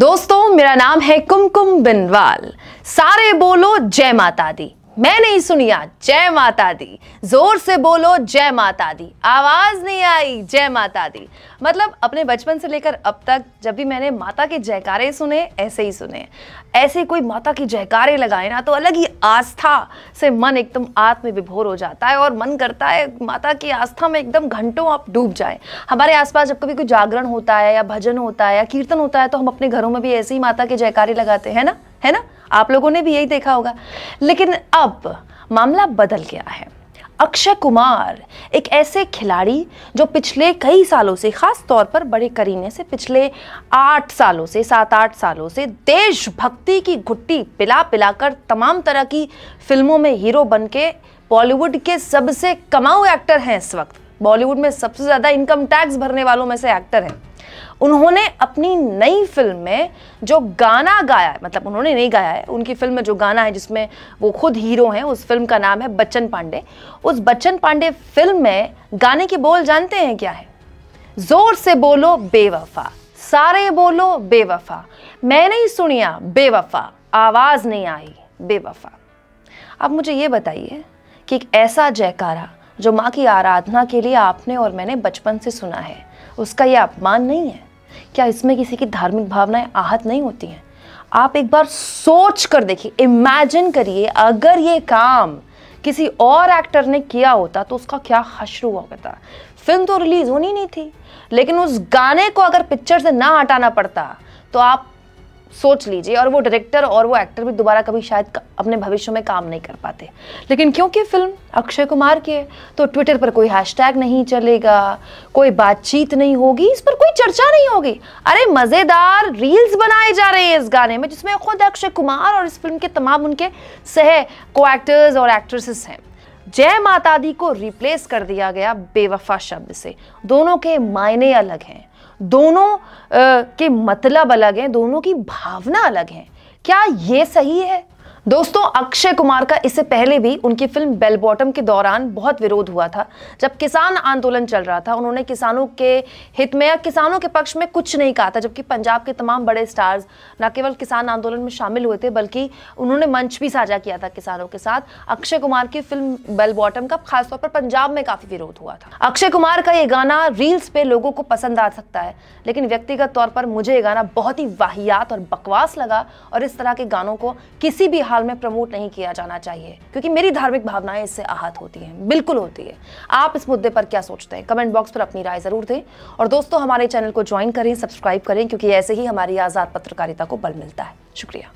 दोस्तों मेरा नाम है कुमकुम बिनवाल सारे बोलो जय माता दी मैं नहीं सुनिया जय माता दी जोर से बोलो जय माता दी आवाज नहीं आई जय माता दी मतलब अपने बचपन से लेकर अब तक जब भी मैंने माता के जयकारे सुने ऐसे ही सुने ऐसे कोई माता की जयकारे लगाए ना तो अलग ही आस्था से मन एकदम आत्म विभोर हो जाता है और मन करता है माता की आस्था में एकदम घंटों आप डूब जाए हमारे आसपास जब कभी कोई जागरण होता है या भजन होता है या कीर्तन होता है तो हम अपने घरों में भी ऐसे ही माता के जयकारे लगाते हैं ना है ना आप लोगों ने भी यही देखा होगा लेकिन अब मामला बदल गया है अक्षय कुमार एक ऐसे खिलाड़ी जो पिछले कई सालों से खास तौर पर बड़े करीने से पिछले आठ सालों से सात आठ सालों से देशभक्ति की घुट्टी पिला पिलाकर तमाम तरह की फिल्मों में हीरो बन के बॉलीवुड के सबसे कमाऊ एक्टर हैं इस वक्त बॉलीवुड में सबसे ज़्यादा इनकम टैक्स भरने वालों में से एक्टर हैं उन्होंने अपनी नई फिल्म में जो गाना गाया है मतलब उन्होंने नहीं गाया है उनकी फिल्म में जो गाना है जिसमें वो खुद हीरो हैं उस फिल्म का नाम है बच्चन पांडे उस बच्चन पांडे फिल्म में गाने के बोल जानते हैं क्या है जोर से बोलो बेवफा सारे बोलो बेवफा मैं नहीं सुनिया बेवफा आवाज़ नहीं आई बेवफा अब मुझे ये बताइए कि एक ऐसा जयकारा जो माँ की आराधना के लिए आपने और मैंने बचपन से सुना है उसका यह अपमान नहीं है क्या इसमें किसी की धार्मिक भावनाएं आहत नहीं होती हैं आप एक बार सोच कर देखिए इमेजिन करिए अगर ये काम किसी और एक्टर ने किया होता तो उसका क्या हश्र हुआ करता फिल्म तो रिलीज होनी नहीं थी लेकिन उस गाने को अगर पिक्चर से ना हटाना पड़ता तो आप सोच लीजिए और वो डायरेक्टर और वो एक्टर भी दोबारा कभी शायद अपने भविष्य में काम नहीं कर पाते लेकिन क्योंकि फिल्म अक्षय कुमार की है तो ट्विटर पर कोई हैशटैग नहीं चलेगा कोई बातचीत नहीं होगी इस पर कोई चर्चा नहीं होगी अरे मज़ेदार रील्स बनाए जा रहे हैं इस गाने में जिसमें खुद अक्षय कुमार और इस फिल्म के तमाम उनके सह को एक्टर्स और एक्ट्रेसेस हैं जय माता दी को रिप्लेस कर दिया गया बेवफा शब्द से दोनों के मायने अलग हैं दोनों आ, के मतलब अलग हैं दोनों की भावना अलग है क्या ये सही है दोस्तों अक्षय कुमार का इससे पहले भी उनकी फिल्म बेल बॉटम के दौरान बहुत विरोध हुआ था जब किसान आंदोलन चल रहा था उन्होंने किसानों के हित में या किसानों के पक्ष में कुछ नहीं कहा था जबकि पंजाब के तमाम बड़े स्टार्स न केवल किसान आंदोलन में शामिल हुए थे बल्कि उन्होंने मंच भी साझा किया था किसानों के साथ अक्षय कुमार की फिल्म बेल बॉटम का खासतौर पर पंजाब में काफी विरोध हुआ था अक्षय कुमार का ये गाना रील्स पे लोगों को पसंद आ सकता है लेकिन व्यक्तिगत तौर पर मुझे ये गाना बहुत ही वाहियात और बकवास लगा और इस तरह के गानों को किसी भी हाल में प्रमोट नहीं किया जाना चाहिए क्योंकि मेरी धार्मिक भावनाएं इससे आहत होती हैं बिल्कुल होती है आप इस मुद्दे पर क्या सोचते हैं कमेंट बॉक्स पर अपनी राय ज़रूर दें और दोस्तों हमारे चैनल को ज्वाइन करें सब्सक्राइब करें क्योंकि ऐसे ही हमारी आज़ाद पत्रकारिता को बल मिलता है शुक्रिया